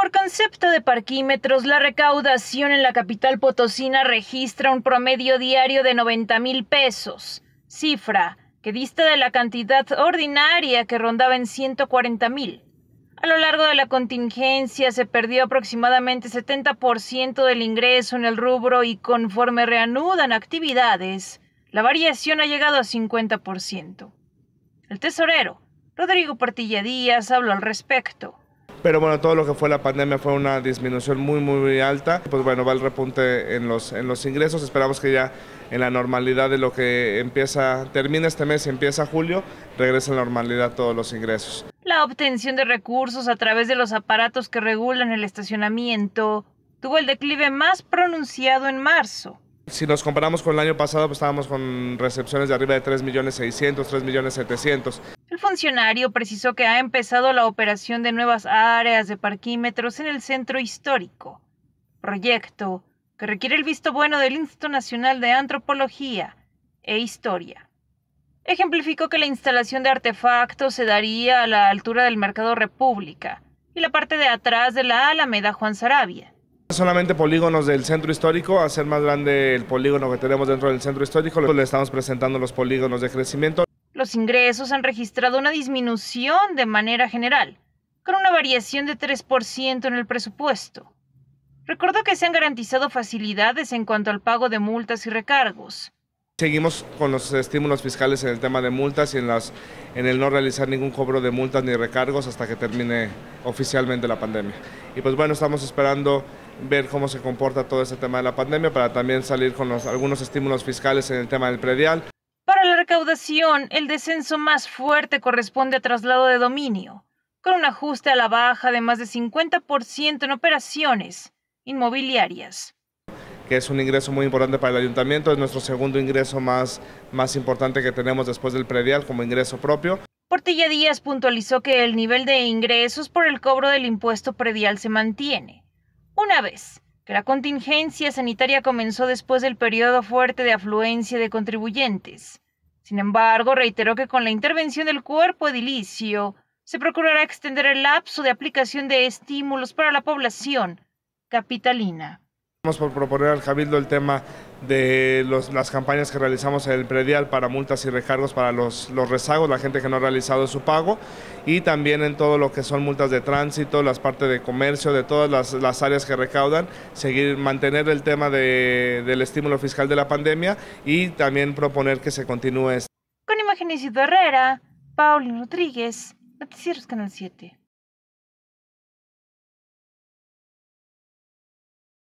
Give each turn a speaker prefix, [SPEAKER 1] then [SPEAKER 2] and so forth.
[SPEAKER 1] por concepto de parquímetros, la recaudación en la capital potosina registra un promedio diario de 90 mil pesos, cifra que dista de la cantidad ordinaria que rondaba en 140 mil. A lo largo de la contingencia se perdió aproximadamente 70% del ingreso en el rubro y conforme reanudan actividades, la variación ha llegado a 50%. El tesorero, Rodrigo Portilla Díaz, habló al respecto.
[SPEAKER 2] Pero bueno, todo lo que fue la pandemia fue una disminución muy, muy alta. Pues bueno, va el repunte en los, en los ingresos. Esperamos que ya en la normalidad de lo que empieza, termina este mes y empieza julio, regrese a la normalidad todos los ingresos.
[SPEAKER 1] La obtención de recursos a través de los aparatos que regulan el estacionamiento tuvo el declive más pronunciado en marzo.
[SPEAKER 2] Si nos comparamos con el año pasado, pues estábamos con recepciones de arriba de 3.600.000, millones
[SPEAKER 1] funcionario precisó que ha empezado la operación de nuevas áreas de parquímetros en el centro histórico, proyecto que requiere el visto bueno del Instituto Nacional de Antropología e Historia. Ejemplificó que la instalación de artefactos se daría a la altura del Mercado República y la parte de atrás de la Alameda Juan Sarabia
[SPEAKER 2] solamente polígonos del centro histórico, hacer más grande el polígono que tenemos dentro del centro histórico, le estamos presentando los polígonos de crecimiento.
[SPEAKER 1] Los ingresos han registrado una disminución de manera general, con una variación de 3% en el presupuesto. Recuerdo que se han garantizado facilidades en cuanto al pago de multas y recargos.
[SPEAKER 2] Seguimos con los estímulos fiscales en el tema de multas y en, el no realizar ningún cobro de multas ni recargos hasta que termine oficialmente la pandemia. Y pues bueno, estamos esperando ver cómo se comporta todo ese tema de la pandemia para también salir con algunos estímulos fiscales en el tema del predial,
[SPEAKER 1] recaudación, el descenso más fuerte corresponde a traslado de dominio, con un ajuste a la baja de más de 50% en operaciones inmobiliarias
[SPEAKER 2] que es un ingreso muy importante para el ayuntamiento, es nuestro segundo ingreso más, más importante que tenemos después del predial como ingreso propio.
[SPEAKER 1] Portilla Díaz puntualizó que el nivel de ingresos por el cobro del impuesto predial se mantiene. Una vez que la contingencia sanitaria comenzó después del periodo fuerte de afluencia de contribuyentes, sin embargo, reiteró que con la intervención del cuerpo edilicio se procurará extender el lapso de aplicación de estímulos para la población capitalina.
[SPEAKER 2] Vamos por proponer al Cabildo el tema de las campañas que realizamos en el predial para multas y recargos para los, rezagos, la gente que no ha realizado su pago y también en todo lo que son multas de tránsito, las partes de comercio, de todas las, áreas que recaudan, seguir mantener el tema del estímulo fiscal de la pandemia y también proponer que se continúe. Este.
[SPEAKER 1] Con imágenes Herrera, Paulino Rodríguez, Noticieros Canal 7.